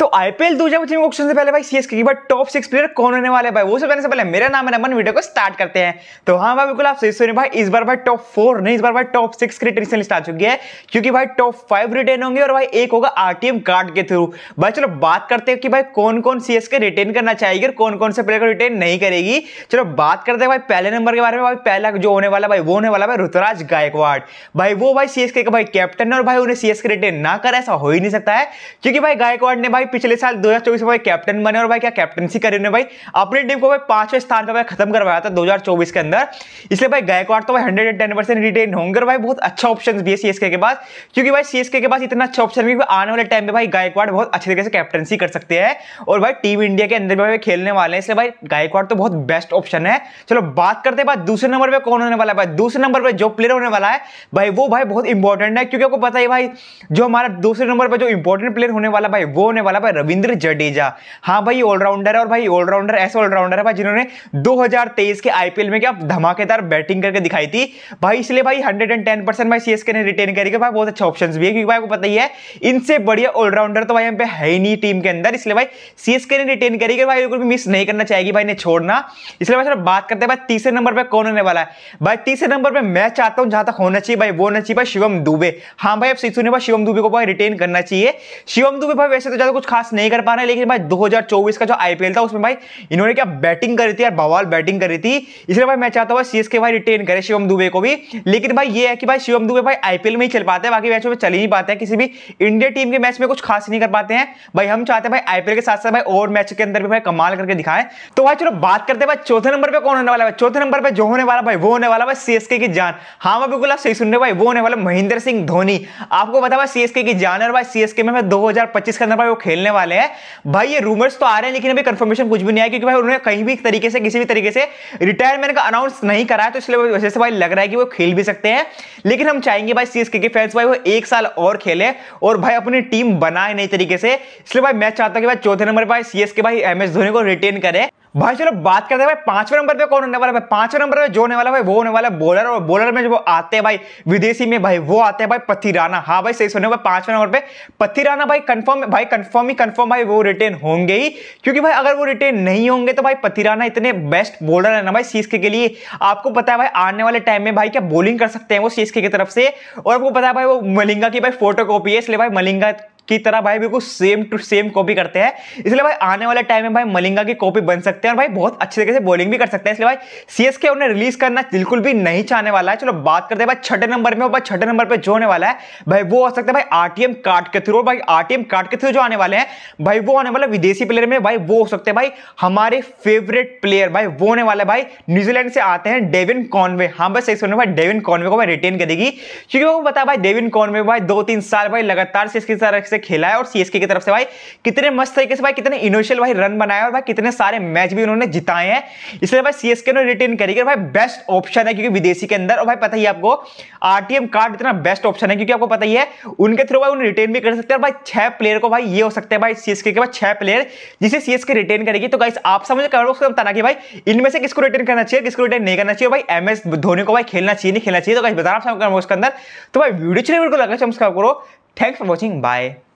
तो आईपीएल दूसरे पूछने क्वेश्चन से पहले भाई सीएसके की बात टॉप सिक्स प्लेयर कौन होने वाले भाई वो सब से पहले मेरा नाम है नमन वीडियो को स्टार्ट करते हैं तो हाँ भाई बिल्कुल आप सही सुनिए भाई इस बार भाई टॉप फोर नहीं इस बार भाई टॉप सिक्स की रिटेन लिस्ट आ चुकी है क्योंकि भाई टॉप फाइव रिटेन होंगे और भाई एक होगा आरटीएम कार्ड के थ्रू भाई चलो बात करते हैं कि भाई कौन कौन सीएसके रिटेन करना चाहेगी और कौन कौन से प्लेयर को रिटेन नहीं करेगी चलो बात करते हैं भाई पहले नंबर के बारे में भाई पहला जो होने वाला भाई वो होने वाला भाई ऋतुराज गायकवाड़ भाई वो भाई सीएसके का भाई कैप्टन है और भाई उन्हें सीएसके रिटेन ना कर ऐसा हो ही नहीं सकता है क्योंकि भाई गायकवाड़ ने भाई भाई पिछले साल दो हजार चौबीस में भाई कैप्टन बने और भाई क्या कैप्टनसी करे ने भाई अपनी टीम को भाई पांचवें स्थान पर भाई खत्म करवाया था दो हजार चौबीस के अंदर इसलिए भाई गायकवाड़ तो भाई hundred and ten percent retain होंगे भाई बहुत अच्छा ऑप्शन भी है सीएसके के पास क्योंकि भाई सीएसके के पास इतना अच्छा ऑप्शन भी आने वाले टाइम में भाई गायकवाड़ बहुत अच्छे तरीके से कैप्टनसी कर सकते हैं और भाई टीम इंडिया के अंदर भाई खेलने वाले हैं इसलिए भाई गायकवाड़ तो बहुत बेस्ट ऑप्शन है चलो बात करते हैं भाई दूसरे नंबर पर कौन होने वाला है भाई दूसरे नंबर पर जो प्लेयर होने वाला है भाई वो भाई बहुत इंपॉर्टेंट है क्योंकि आपको पता है भाई जो हमारा दूसरे नंबर पर जो इंपॉर्टेंट प्लेयर होने वाला भाई वो होने वाला हमारा भाई रविंद्र जडेजा हाँ भाई ऑलराउंडर है और भाई ऑलराउंडर ऐसे ऑलराउंडर है भाई जिन्होंने 2023 के आईपीएल में क्या धमाकेदार बैटिंग करके दिखाई थी भाई इसलिए भाई 110 परसेंट भाई सीएसके ने रिटेन करेगा भाई बहुत अच्छे ऑप्शन भी है क्योंकि भाई आपको पता ही है इनसे बढ़िया ऑलराउंडर तो भाई हम पे है ही नहीं टीम के अंदर इसलिए भाई सीएसके ने रिटेन करेगी भाई बिल्कुल भी मिस नहीं करना चाहिए भाई ने छोड़ना इसलिए भाई सर बात करते हैं भाई तीसरे नंबर पर कौन होने वाला है भाई तीसरे नंबर पर मैं चाहता हूँ जहां तक होना चाहिए भाई वो होना चाहिए भाई शिवम दुबे हाँ भाई अब शिशु ने भाई शिवम दुबे को भाई रिटेन करना चाहिए शिवम दुबे भाई वैसे तो ज्यादा कुछ कुछ खास नहीं कर पा रहे लेकिन भाई 2024 का जो आईपीएल था उसमें भाई इन्होंने क्या बैटिंग करी थी यार बवाल बैटिंग करी थी इसलिए भाई मैं चाहता हूँ सीएसके भाई रिटेन करे शिवम दुबे को भी लेकिन भाई ये है कि भाई शिवम दुबे भाई आईपीएल में ही चल पाते हैं बाकी मैचों में चल ही नहीं पाते हैं किसी भी इंडिया टीम के मैच में कुछ खास नहीं कर पाते हैं भाई हम चाहते हैं भाई आईपीएल के साथ साथ भाई और मैच के अंदर भी भाई कमाल करके दिखाएं तो भाई चलो बात करते हैं भाई चौथे नंबर पर कौन होने वाला भाई चौथे नंबर पर जो होने वाला भाई वो होने वाला भाई सीएसके की जान हाँ मैं बिल्कुल आप सही सुन रहे भाई वो होने वाला महेंद्र सिंह धोनी आपको बता भाई सीएसके की जान है भाई सीएसके में दो हजार पच्चीस के अंदर भाई वो खेल खेलने वाले हैं भाई ये रूमर्स तो आ रहे हैं लेकिन अभी कंफर्मेशन कुछ भी नहीं आया क्योंकि भाई उन्होंने कहीं भी तरीके से किसी भी तरीके से रिटायरमेंट का अनाउंस नहीं कराया तो इसलिए वजह से भाई लग रहा है कि वो खेल भी सकते हैं लेकिन हम चाहेंगे भाई सी के फैंस भाई वो एक साल और खेले और भाई अपनी टीम बनाए नई तरीके से इसलिए भाई मैं चाहता हूँ कि भाई चौथे नंबर पर सी एस के भाई एम एस धोनी को रिटेन करें भाई चलो बात करते हैं भाई पांचवें नंबर पे कौन होने वाला है पांचवें नंबर पे जो होने वाला है वो होने वाला है बॉलर और बॉलर में जो आते हैं भाई विदेशी में भाई वो आते हैं भाई राना हाँ भाई सही सुने भाई पांचवें नंबर पे पथी राना भाई कंफर्म भाई कंफर्म ही कंफर्म भाई वो रिटेन होंगे ही क्योंकि भाई अगर वो रिटेन नहीं होंगे तो भाई राना इतने बेस्ट बॉलर है ना भाई सीएसके के लिए आपको पता है भाई आने वाले टाइम में भाई क्या बॉलिंग कर सकते हैं वो सीएसके की तरफ से और आपको पता है भाई वो मलिंगा की भाई फोटो कॉपी है इसलिए भाई मलिंगा की तरह भाई बिल्कुल सेम टू सेम कॉपी करते हैं इसलिए भाई आने वाले टाइम में भाई मलिंगा की कॉपी बन सकते हैं और भाई बहुत अच्छे तरीके से बॉलिंग भी कर सकते हैं इसलिए भाई सीएसके उन्हें रिलीज करना बिल्कुल भी नहीं चाहने वाला है चलो बात करते हैं भाई छठे नंबर में भाई छठे नंबर पर जो होने वाला है भाई वो हो सकता है भाई आरटीएम कार्ड के थ्रू भाई आरटीएम कार्ड के थ्रू जो आने वाले हैं भाई वो आने वाला विदेशी प्लेयर में भाई वो हो सकते हैं भाई हमारे फेवरेट प्लेयर भाई वो होने वाला है भाई न्यूजीलैंड से आते हैं डेविन कॉनवे हाँ बस सही सुन भाई डेविन कॉनवे को भाई रिटेन करेगी क्योंकि वो बताया भाई डेविन कॉनवे भाई दो तीन साल भाई लगातार से इसकी तरह से से खेला है और सीएसके की तरफ से भाई कितने मस्त तरीके से भाई कितने इनोशियल भाई रन बनाए और भाई कितने सारे मैच भी उन्होंने जिताए हैं इसलिए भाई सीएसके ने रिटेन करेगी भाई बेस्ट ऑप्शन है क्योंकि विदेशी के अंदर और भाई पता ही आपको आरटीएम कार्ड इतना बेस्ट ऑप्शन है क्योंकि आपको पता ही है उनके थ्रू भाई उन्हें रिटेन भी कर सकते हैं भाई छह प्लेयर को भाई ये हो सकते हैं भाई सीएसके के बाद छह प्लेयर जिसे सीएसके रिटेन करेगी तो गाइस आप समझे कमेंट बॉक्स में बताना कि भाई इनमें से किसको रिटेन करना चाहिए किसको रिटेन नहीं करना चाहिए भाई एम एस धोनी को भाई खेलना चाहिए नहीं खेलना चाहिए तो गाइस बताना आप के अंदर तो भाई वीडियो चले वीडियो को लगा चमस्कार करो थैंक्स फॉर वॉचिंग बाय